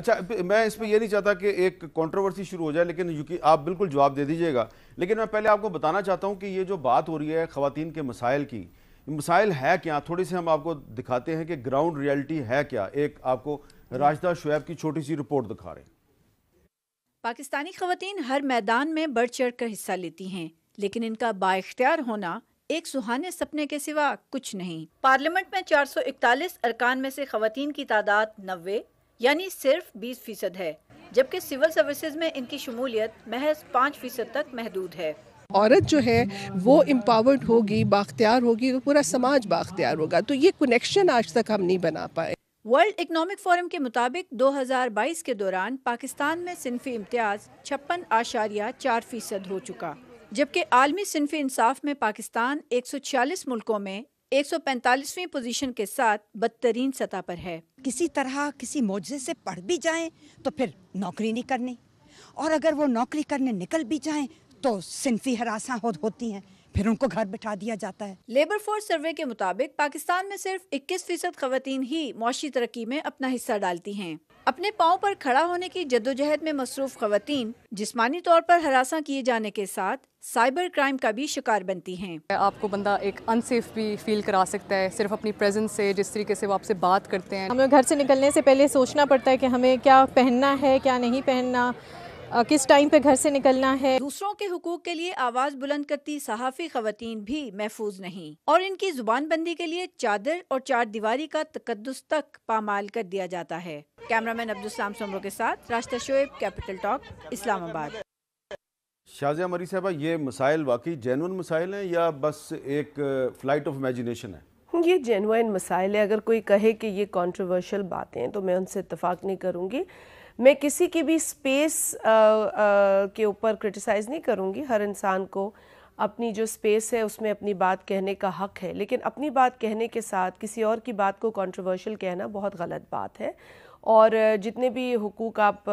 अच्छा मैं इसमें यह नहीं चाहता कि एक कंट्रोवर्सी शुरू हो जाए लेकिन यूकी आप बिल्कुल जवाब दे दीजिएगा लेकिन मैं पहले आपको बताना चाहता हूँ कि ये जो बात हो रही है ख़वान के मसाइल की मसाइल है क्या थोड़ी सी हम आपको दिखाते हैं कि ग्राउंड रियलिटी है क्या एक आपको राजदा शुएब की छोटी सी रिपोर्ट दिखा रहे पाकिस्तानी खातन हर मैदान में बढ़ चढ़ कर हिस्सा लेती हैं लेकिन इनका बाख्तियार होना एक सुहाने सपने के सिवा कुछ नहीं पार्लियामेंट में 441 अरकान में से खातन की तादाद नब्बे यानी सिर्फ 20 फीसद है जबकि सिविल सर्विसेज में इनकी शमूलियत महज पाँच फीसद तक महदूद है औरत जो है वो एम्पावर्ड होगी बाख्तियार होगी तो पूरा समाज बाख्तियार होगा तो ये कनेक्शन आज तक हम नहीं बना पाए वर्ल्ड इकोनॉमिक फोरम के मुताबिक 2022 के दौरान पाकिस्तान में सिनफी इम्तियाज छप्पन आशारिया चार फीसद हो चुका जबकि आलमी सिनफी इंसाफ में पाकिस्तान छियालीस मुल्कों में 145वीं पोजीशन के साथ बदतरीन सतह पर है किसी तरह किसी मोजे से पढ़ भी जाएं तो फिर नौकरी नहीं करनी और अगर वो नौकरी करने निकल भी जाएं तो सिनफी हरासा होती हैं फिर उनको घर बैठा दिया जाता है लेबर फोर्स सर्वे के मुताबिक पाकिस्तान में सिर्फ इक्कीस फीसद खातन ही मुशी तरक्की में अपना हिस्सा डालती हैं अपने पाँव पर खड़ा होने की जद्दोजहद में मसरूफ़ खातन जिसमानी तौर पर हरासा किए जाने के साथ साइबर क्राइम का भी शिकार बनती हैं आपको बंदा एक अनसेफ भी फील करा सकता है सिर्फ अपनी प्रेजेंस से जिस तरीके से वो आपसे बात करते हैं हमें घर से निकलने से पहले सोचना पड़ता है कि हमें क्या पहनना है क्या नहीं पहनना किस टाइम पे घर से निकलना है दूसरों के हकूक के लिए आवाज़ बुलंद करती सहाफ़ी खातन भी महफूज नहीं और इनकी जुबान बंदी के लिए चादर और चार दीवारी का तकदस तक पामाल कर दिया जाता है कैमरा मैन अब्दुलसलाम के साथ रास्ता शोएब कैपिटल टॉक इस्लामाबाद शाजिया मरी साहबा ये मसाइल वाकई जेनवन मसाइल हैं या बस एक फ्लाइट ऑफ इमेजिनेशन है हम्म, ये जेनवन मसाइल है अगर कोई कहे कि ये कॉन्ट्रोवर्शल बातें हैं तो मैं उनसे इतफाक़ नहीं करूँगी मैं किसी की भी स्पेस के ऊपर क्रिटिसाइज़ नहीं करूँगी हर इंसान को अपनी जो स्पेस है उसमें अपनी बात कहने का हक है लेकिन अपनी बात कहने के साथ किसी और की बात को कंट्रोवर्शियल कहना बहुत गलत बात है और जितने भी हकूक़ आप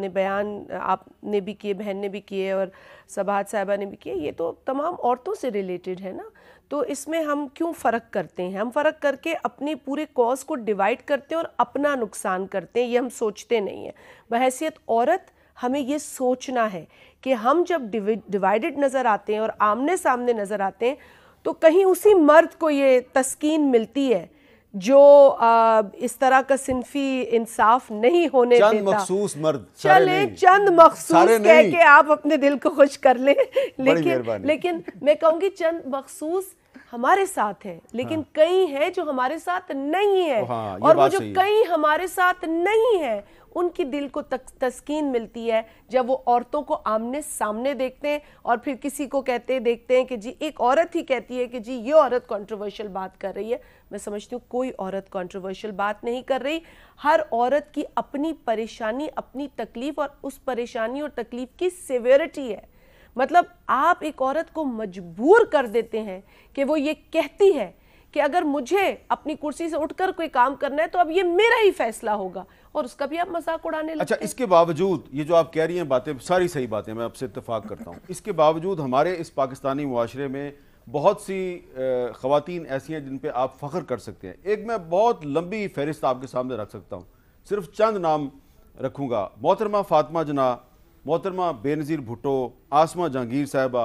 ने बयान आपने भी किए बहन ने भी किए और सबात साहबा ने भी किए ये तो तमाम औरतों से रिलेटेड है ना तो इसमें हम क्यों फ़र्क करते हैं हम फ़र्क करके अपने पूरे कॉज को डिवाइड करते हैं और अपना नुकसान करते हैं ये हम सोचते नहीं हैं बहसीत औरत हमें ये सोचना है कि हम जब डिवाइडेड नज़र आते हैं और आमने सामने नज़र आते हैं तो कहीं उसी मर्द को ये तस्कीन मिलती है जो आ, इस तरह का सिंफी इंसाफ नहीं होने चंद देता मखसूस मर्द चले चंद मखसूस कह के आप अपने दिल को खुश कर लें लेकिन लेकिन मैं कहूंगी चंद मखसूस हमारे साथ है लेकिन हाँ। कई हैं जो हमारे साथ नहीं है हाँ, और वो जो कई हमारे साथ नहीं है उनकी दिल को तक, तस्कीन मिलती है जब वो औरतों को आमने सामने देखते हैं और फिर किसी को कहते देखते हैं कि जी एक औरत ही कहती है कि जी ये औरत कंट्रोवर्शियल बात कर रही है मैं समझती हूँ कोई औरत कंट्रोवर्शियल बात नहीं कर रही हर औरत की अपनी परेशानी अपनी तकलीफ और उस परेशानी और तकलीफ की सिवियरिटी है मतलब आप एक औरत को मजबूर कर देते हैं कि वो ये कहती है कि अगर मुझे अपनी कुर्सी से उठकर कोई काम करना है तो अब ये मेरा ही फैसला होगा और उसका भी आप मजाक उड़ाने लगते अच्छा इसके बावजूद ये जो आप कह रही हैं बातें सारी सही बातें मैं आपसे इतफाक करता हूँ इसके बावजूद हमारे इस पाकिस्तानी माशरे में बहुत सी खातन ऐसी हैं जिन पर आप फ़ख्र कर सकते हैं एक मैं बहुत लंबी फहरिस्त आपके सामने रख सकता हूँ सिर्फ चंद नाम रखूँगा मोहतरमा फातमा जना मोहतरमा बेनज़ीर भुटो आसमा जहांगीर साहबा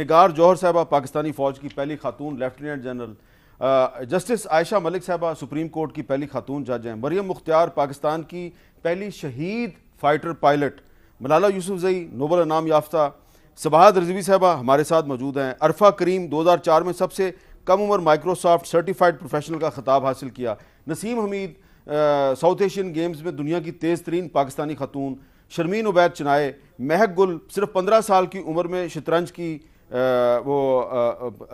निगार जौहर साहबा पाकिस्तानी फ़ौज की पहली खातून lieutenant general justice Ayesha Malik साहबा सुप्रीम कोर्ट की पहली खातून जज हैं मरियम मुख्तियार पाकिस्तान की पहली शहीद fighter pilot Malala Yousafzai Nobel इनाम याफ्ता सबाहत रजवी साहबा हमारे साथ मौजूद हैं अरफा करीम 2004 में सबसे कम उम्र माइक्रोसॉफ्ट सर्टिफाइड प्रोफेशनल का खिताब हासिल किया Naseem Hameed South Asian Games में दुनिया की तेज़ तरीन पाकिस्तानी खातून शर्मीन उबैद चनाए महक गुल सिर्फ पंद्रह साल की उम्र में शतरंज की आ, वो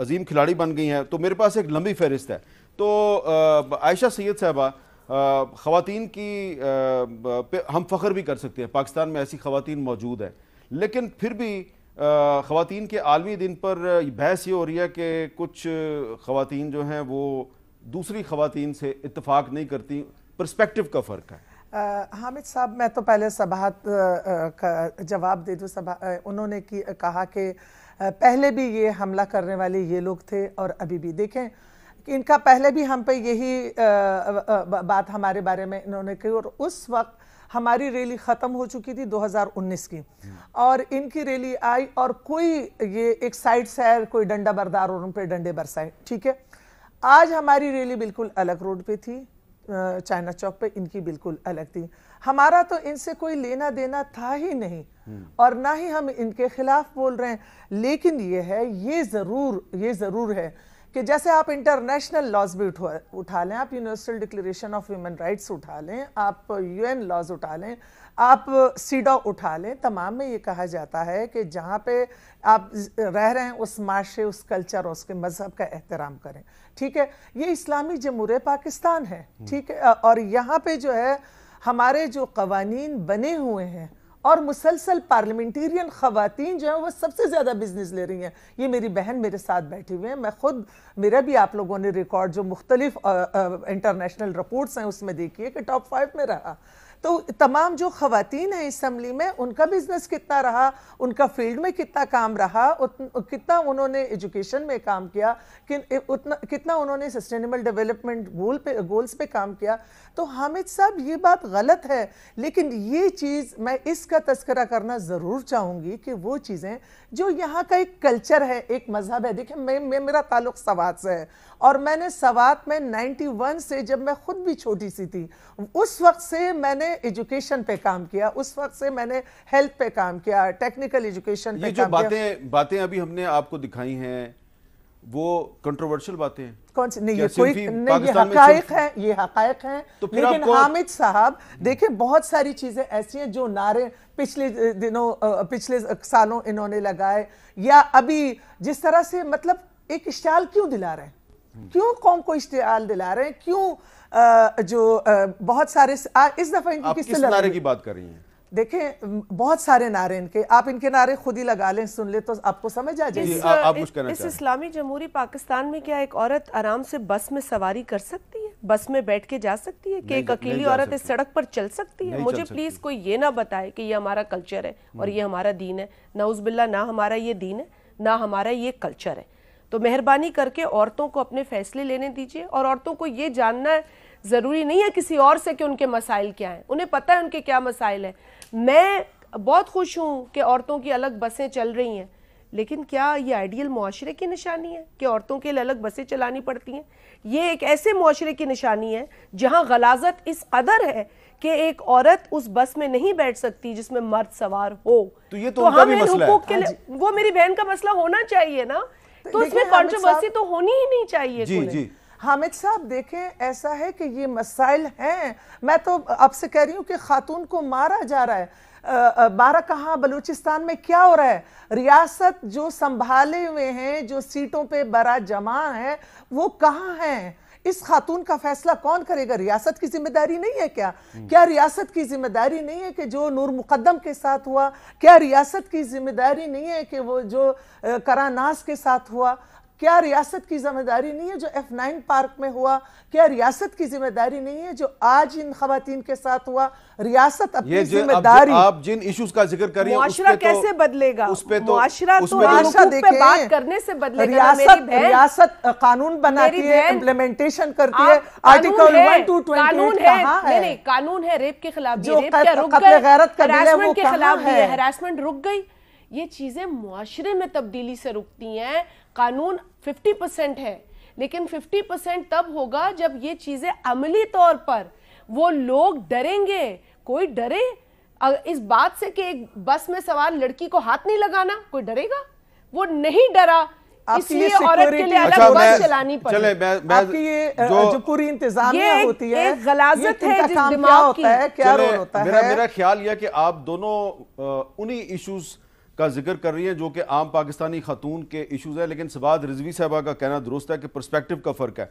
अजीम खिलाड़ी बन गई हैं तो मेरे पास एक लंबी फहरिस्त है तो आयशा सैद साहबा ख़वान की आ, पे हम फ़ख्र भी कर सकते हैं पाकिस्तान में ऐसी ख़वान मौजूद हैं लेकिन फिर भी ख़वान के आलमी दिन पर बहस ये हो रही है कि कुछ ख़वान जो हैं वो दूसरी ख़वान से इतफाक़ नहीं करती परस्पेक्टिव का फ़र्क है हामिद साहब मैं तो पहले सबाहत का जवाब दे दूँ सभा उन्होंने की कहा कि पहले भी ये हमला करने वाले ये लोग थे और अभी भी देखें कि इनका पहले भी हम पे यही बात हमारे बारे में इन्होंने की और उस वक्त हमारी रैली ख़त्म हो चुकी थी 2019 की और इनकी रैली आई और कोई ये एक साइड सैर कोई डंडा बरदार और उन पर डंडे बरसाए ठीक है आज हमारी रैली बिल्कुल अलग रोड पे थी चाइना चौक पे इनकी बिल्कुल अलग थी हमारा तो इनसे कोई लेना देना था ही नहीं हम्म। और ना ही हम इनके खिलाफ बोल रहे हैं लेकिन ये है ये ज़रूर ये ज़रूर है कि जैसे आप इंटरनेशनल लॉज भी उठा लें आप Universal Declaration of Human Rights उठा लें आप यूएन लॉज उठा लें आप सीडा उठा लें तमाम में ये कहा जाता है कि जहाँ पे आप रह रहे हैं उस माशे उस कल्चर और उसके मज़हब का एहतराम करें ठीक है ये इस्लामी जमहूर पाकिस्तान है हम्म। ठीक है और यहाँ पे जो है हमारे जो कवानीन बने हुए हैं और मुसलसल पार्लियामेंटेरियन ख़वातीन जो हैं वो सबसे ज़्यादा बिजनेस ले रही हैं ये मेरी बहन मेरे साथ बैठी हुई हैं मैं ख़ुद मेरा भी आप लोगों ने रिकॉर्ड जो मुख्तलिफ इंटरनेशनल रिपोर्ट्स हैं उसमें देखी है कि टॉप फाइव में रहा तो तमाम जो खातन हैं इसम्बली में उनका बिजनेस कितना रहा उनका फील्ड में कितना काम रहा कितना उन्होंने एजुकेशन में काम किया कि उतना कितना उन्होंने सस्टेनेबल डेवलपमेंट गोल पे गोल्स पे काम किया तो हामिद साहब ये बात गलत है लेकिन ये चीज़ मैं इसका तस्करा करना ज़रूर चाहूँगी कि वो चीज़ें जो यहाँ का एक कल्चर है एक मजहब है देखिए मैं मेरा ताल्लुक सवाद से है और मैंने सवात में 91 से जब मैं खुद भी छोटी सी थी उस वक्त से मैंने एजुकेशन पे काम किया उस वक्त से मैंने हेल्थ पे काम किया टेक्निकल एजुकेशन पे काम बातें बातें अभी हमने आपको दिखाई हैं वो कंट्रोवर्शियल बातें कौन सी नहीं ये कोई नहीं ये हकायक है ये हकायक है तो लेकिन हामिद साहब देखिए बहुत सारी चीज़ें ऐसी हैं जो नारे पिछले दिनों पिछले सालों इन्होंने लगाए या अभी जिस तरह से मतलब एक इश्ताल क्यों दिला रहे हैं क्यों कौम को इश्तेहाल दिला रहे हैं क्यों जो बहुत सारे इस दफा इनकी किस नारे की बात कर रही हैं देखें बहुत सारे नारे इनके आप इनके नारे खुद ही लगा लें सुन ले तो आपको समझ आ जाए इस, इस इस्लामी जमहूरी पाकिस्तान में क्या एक औरत आराम से बस में सवारी कर सकती है बस में बैठ के जा सकती है कि एक अकेली औरत इस सड़क पर चल सकती है मुझे प्लीज कोई ये ना बताए कि ये हमारा कल्चर है और ये हम्म। हमारा दीन है ना बिल्ला ना हमारा ये दीन है ना हमारा ये कल्चर है तो मेहरबानी करके औरतों को अपने फैसले लेने दीजिए और औरतों को ये जानना ज़रूरी नहीं है किसी और से कि उनके मसाइल क्या हैं उन्हें पता है उनके क्या मसाइल हैं मैं बहुत खुश हूँ कि औरतों की अलग बसें चल रही हैं लेकिन क्या ये आइडियल माशरे की निशानी है कि औरतों के लिए अलग बसें चलानी पड़ती हैं ये एक ऐसे माशरे की निशानी है जहाँ गलाजत इस कदर है कि एक औरत उस बस में नहीं बैठ सकती जिसमें मर्द सवार हो तो ये तो, तो हम इन हुकूक के हाँ वो मेरी बहन का मसला होना चाहिए ना तो, तो इसमें कॉन्ट्रोवर्सी तो होनी ही नहीं चाहिए जी जी हामिद साहब देखें ऐसा है कि ये मसाइल हैं मैं तो आपसे कह रही हूँ कि खातून को मारा जा रहा है बारह कहाँ बलूचिस्तान में क्या हो रहा है रियासत जो संभाले हुए हैं जो सीटों पे बरा जमा है वो कहाँ हैं इस खातून का फैसला कौन करेगा रियासत की जिम्मेदारी नहीं है क्या क्या रियासत की जिम्मेदारी नहीं है कि जो नूर मुकदम के साथ हुआ क्या रियासत की जिम्मेदारी नहीं है कि वो जो करानास के साथ हुआ क्या रियासत की जिम्मेदारी नहीं है जो एफ नाइन पार्क में हुआ क्या रियासत की जिम्मेदारी नहीं है जो आज इन खातन के साथ हुआ रियासत अपनी जिम्मेदारी आप जिन इश्यूज का जिक्र कर रही हैं तो कैसे तो, बदलेगा उस पर तो, तो बात करने से बदलेगा रियासत रियासत कानून बनाती है इम्प्लीमेंटेशन करती है आर्टिकल वन टू ट्वेंटी कानून है रेप के खिलाफ जो गैरत कर हरासमेंट रुक गई ये चीज़ें माशरे में तब्दीली से रुकती हैं कानून 50 परसेंट है लेकिन 50 परसेंट तब होगा जब ये चीज़ें अमली तौर पर वो लोग डरेंगे कोई डरे इस बात से कि एक बस में सवार लड़की को हाथ नहीं लगाना कोई डरेगा वो नहीं डरा इसलिए औरत के लिए अलग अच्छा, बस चलानी आपकी ये जो, जो पूरी होती है एक गलाजत है जिस दिमाग क्या रोल होता है मेरा ख्याल यह कि आप दोनों उन्हीं इश्यूज का जिक्र कर रही हैं जो कि आम पाकिस्तानी खातून के इश्यूज़ हैं लेकिन सबाद रिजवी साहबा का कहना दुरुस्त है कि परस्पेक्टिव का फ़र्क है